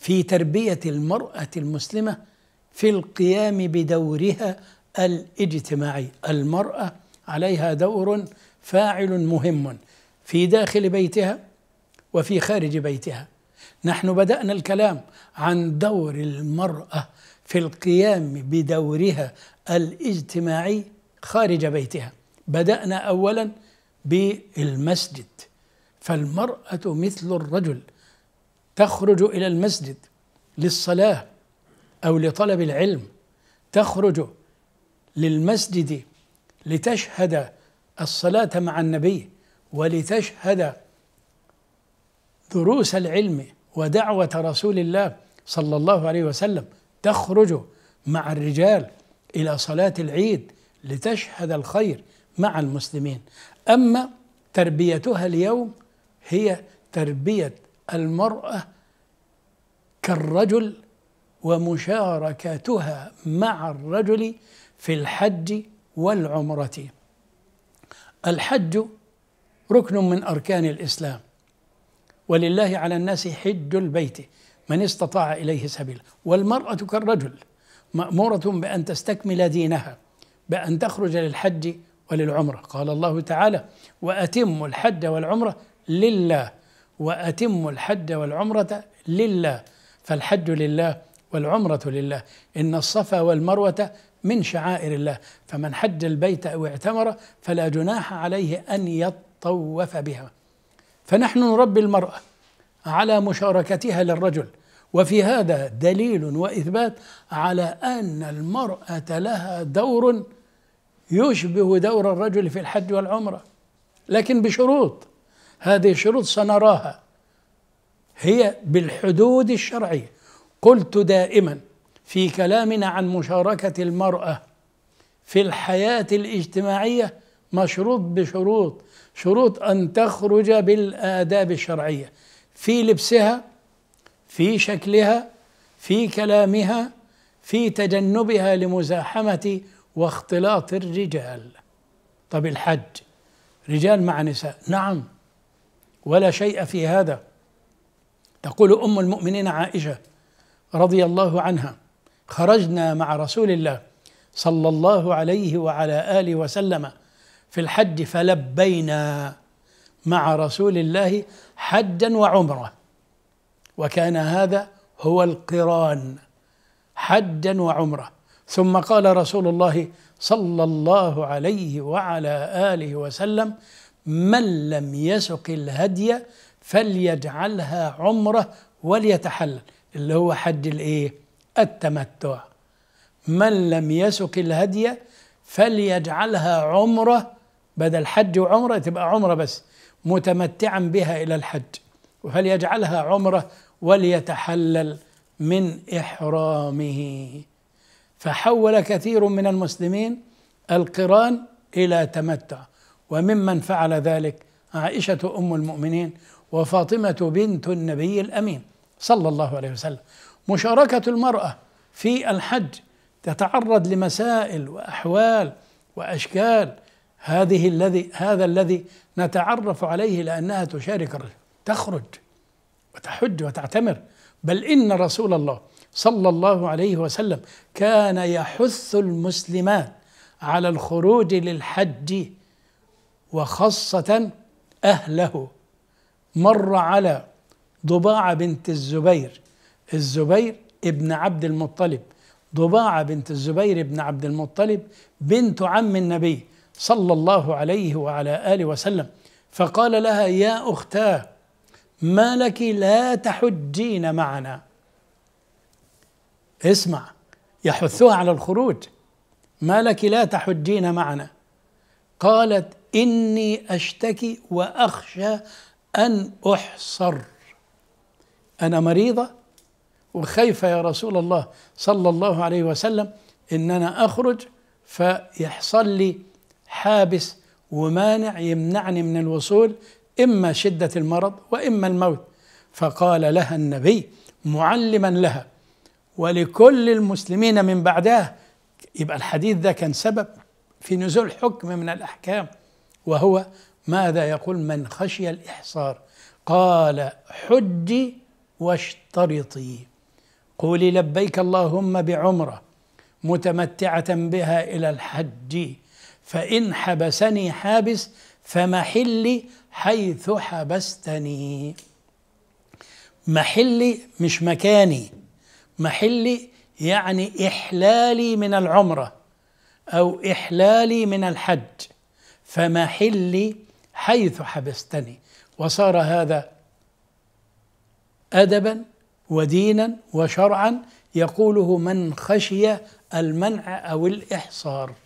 في تربيه المراه المسلمه في القيام بدورها الاجتماعي المراه عليها دور فاعل مهم في داخل بيتها وفي خارج بيتها نحن بدانا الكلام عن دور المراه في القيام بدورها الاجتماعي خارج بيتها بدانا اولا بالمسجد فالمراه مثل الرجل تخرج الى المسجد للصلاه او لطلب العلم تخرج للمسجد لتشهد الصلاه مع النبي ولتشهد دروس العلم ودعوه رسول الله صلى الله عليه وسلم تخرج مع الرجال الى صلاه العيد لتشهد الخير مع المسلمين اما تربيتها اليوم هي تربيه المرأة كالرجل ومشاركتها مع الرجل في الحج والعمرة الحج ركن من أركان الإسلام ولله على الناس حج البيت من استطاع إليه سبيلا والمرأة كالرجل مأمورة بأن تستكمل دينها بأن تخرج للحج وللعمرة قال الله تعالى وأتموا الحج والعمرة لله وأتموا الحج والعمرة لله فالحج لله والعمرة لله إن الصفا والمروة من شعائر الله فمن حج البيت أو اعتمر فلا جناح عليه أن يطوف بها فنحن نربي المرأة على مشاركتها للرجل وفي هذا دليل واثبات على ان المراه لها دور يشبه دور الرجل في الحج والعمره لكن بشروط هذه شروط سنراها هي بالحدود الشرعيه قلت دائما في كلامنا عن مشاركه المراه في الحياه الاجتماعيه مشروط بشروط شروط ان تخرج بالاداب الشرعيه في لبسها في شكلها في كلامها في تجنبها لمزاحمه واختلاط الرجال طب الحج رجال مع نساء نعم ولا شيء في هذا تقول ام المؤمنين عائشه رضي الله عنها خرجنا مع رسول الله صلى الله عليه وعلى اله وسلم في الحج فلبينا مع رسول الله حجا وعمره وكان هذا هو القران حجا وعمره ثم قال رسول الله صلى الله عليه وعلى اله وسلم من لم يسق الهدي فليجعلها عمره وليتحلل اللي هو حد الايه التمتع من لم يسق الهدي فليجعلها عمره بدل حج وعمره تبقى عمره بس متمتعا بها الى الحج فليجعلها عمره وليتحلل من احرامه فحول كثير من المسلمين القران الى تمتع وممن فعل ذلك عائشة أم المؤمنين وفاطمة بنت النبي الأمين صلى الله عليه وسلم مشاركة المرأة في الحج تتعرض لمسائل وأحوال وأشكال هذه الذي هذا الذي نتعرف عليه لأنها تشارك الرجل تخرج وتحج وتعتمر بل إن رسول الله صلى الله عليه وسلم كان يحث المسلمات على الخروج للحج وخاصة أهله مر على ضباعة بنت الزبير الزبير ابن عبد المطلب ضباعة بنت الزبير بن عبد المطلب بنت عم النبي صلى الله عليه وعلى آله وسلم فقال لها يا أختاه ما لك لا تحجين معنا اسمع يحثها على الخروج ما لك لا تحجين معنا قالت إني أشتكي وأخشى أن أحصر أنا مريضة وخايفة يا رسول الله صلى الله عليه وسلم إن أنا أخرج فيحصل لي حابس ومانع يمنعني من الوصول إما شدة المرض وإما الموت فقال لها النبي معلما لها ولكل المسلمين من بعدها يبقى الحديث ده كان سبب في نزول حكم من الأحكام وهو ماذا يقول من خشي الإحصار قال حجي واشترطي قولي لبيك اللهم بعمرة متمتعة بها إلى الحج فإن حبسني حابس فمحلي حيث حبستني محلي مش مكاني محلي يعني إحلالي من العمرة أو إحلالي من الحج فمحلي حيث حبستني وصار هذا أدبا ودينا وشرعا يقوله من خشي المنع أو الإحصار